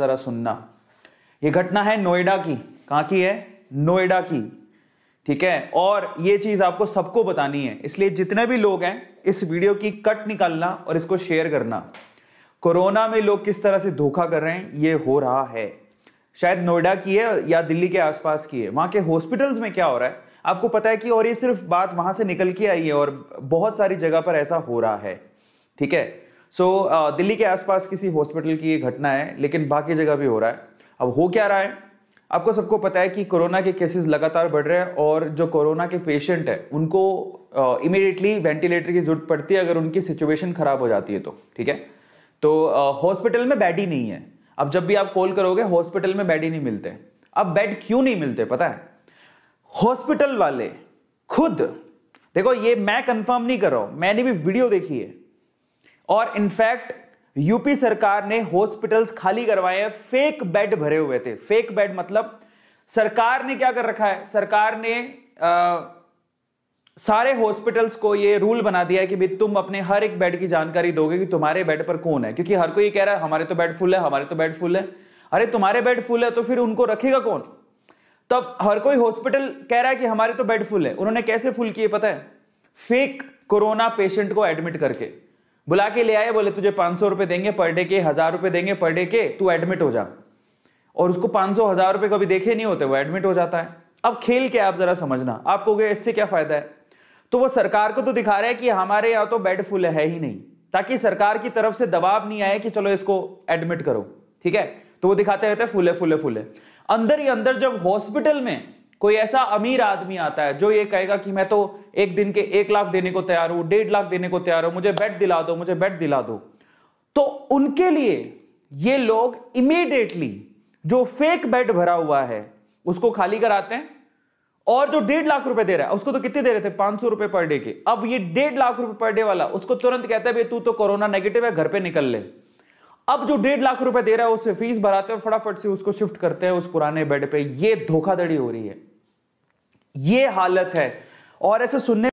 जरा सुनना ये घटना है नोएडा की कहाँ की है नोएडा की ठीक है और ये चीज आपको सबको बतानी है इसलिए जितने भी लोग हैं इस वीडियो की कट निकालना और इसको शेयर करना कोरोना में लोग किस तरह से धोखा कर रहे हैं ये हो रहा है शायद नोएडा की है या दिल्ली के आसपास की है वहां के हॉस्पिटल्स में क्या हो रहा है आपको पता है कि और ये सिर्फ बात वहां से निकल के आई है और बहुत सारी जगह पर ऐसा हो रहा है ठीक है सो so, uh, दिल्ली के आसपास किसी हॉस्पिटल की ये घटना है लेकिन बाकी जगह भी हो रहा है अब हो क्या रहा है आपको सबको पता है कि कोरोना के केसेस लगातार बढ़ रहे हैं और जो कोरोना के पेशेंट हैं उनको इमिडिएटली uh, वेंटिलेटर की जरूरत पड़ती है अगर उनकी सिचुएशन खराब हो जाती है तो ठीक है तो हॉस्पिटल uh, में बेड ही नहीं है अब जब भी आप कॉल करोगे हॉस्पिटल में बेड ही नहीं मिलते अब बेड क्यों नहीं मिलते पता है हॉस्पिटल वाले खुद देखो ये मैं कंफर्म नहीं कर रहा हूं मैंने भी वीडियो देखी है और इनफैक्ट यूपी सरकार ने हॉस्पिटल्स खाली करवाए हैं फेक बेड भरे हुए थे फेक बेड मतलब सरकार ने क्या कर रखा है सरकार ने आ, सारे हॉस्पिटल्स को ये रूल बना दिया है कि भाई तुम अपने हर एक बेड की जानकारी दोगे कि तुम्हारे बेड पर कौन है क्योंकि हर कोई कह रहा है हमारे तो बेड फुल है हमारे तो बेड फुल है अरे तुम्हारे बेड फुल है तो फिर उनको रखेगा कौन तब हर कोई हॉस्पिटल कह रहा है कि हमारे तो बेड फुल है उन्होंने कैसे फुल किए पता है फेक कोरोना पेशेंट को एडमिट करके बुला के ले आए बोले तुझे पांच सौ रुपए देंगे पर डे के हजार रुपए देंगे पर डे के तू एडमिट हो जा और उसको पांच सौ हजार रुपए कभी देखे नहीं होते वो एडमिट हो जाता है अब खेल के आप जरा समझना आपको इससे क्या फायदा है तो वो सरकार को तो दिखा रहा है कि हमारे यहाँ तो बेड फुल है ही नहीं ताकि सरकार की तरफ से दबाव नहीं आए कि चलो इसको एडमिट करो ठीक है तो वो दिखाते रहते हैं फूले फूले फुल अंदर ही अंदर जब हॉस्पिटल में कोई ऐसा अमीर आदमी आता है जो ये कहेगा कि मैं तो एक दिन के एक लाख देने को तैयार हूं डेढ़ लाख देने को तैयार हूं मुझे बेड दिला दो मुझे बेड दिला दो तो उनके लिए ये लोग इमीडिएटली जो फेक बेड भरा हुआ है उसको खाली कराते हैं और जो डेढ़ लाख रुपए दे रहा है उसको तो कितने दे रहे थे पांच सौ रुपए पर डे के अब ये डेढ़ लाख रुपए पर डे वाला उसको तुरंत कहता है तू तो कोरोना नेगेटिव है घर पे निकल ले अब जो डेढ़ लाख रुपए दे रहा है उससे फीस भराते हैं फटाफट से उसको शिफ्ट करते हैं उस पुराने बेड पे ये धोखाधड़ी हो रही है ये हालत है और ऐसे सुनने